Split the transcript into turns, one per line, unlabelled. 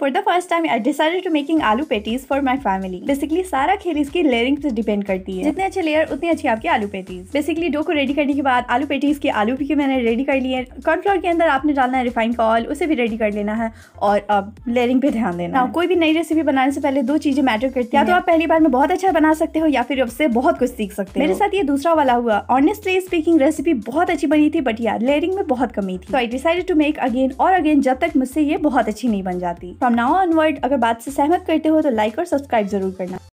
for the first time I decided to making aloo patties for my family basically सारा खेल इसकी layering पे depend करती है जितने अच्छे लेयर उतनी अच्छी आपकी आलू पेटीज बेसिकली डो को रेडी करने के बाद आलू पेटीज के आलू भी मैंने रेडी कर लिए कॉर्नफ्लोर के अंदर आपने डालना है रिफाइंड का ऑयल उसे भी रेडी कर लेना है और अब uh, लेयरिंग पे ध्यान देना कोई भी नई रेसिपी बनाने से पहले दो चीजें मैटर करती है या तो आप पहली बार में बहुत अच्छा बना सकते हो या फिर उससे बहुत कुछ सीख सकते हो मेरे साथ ये दूसरा वाला हुआ ऑनेस्टली स्पीकिंग रेसिपी बहुत अच्छी बनी थी बट यार लेयरिंग में बहुत कमी थी तो I decided to make again और अगेन जब तक मुझसे ये बहुत अच्छी नहीं बन जाती फ्रॉम नाउ ऑनवर्ड अगर बात से सहमत करते हो तो लाइक और सब्सक्राइब जरूर करना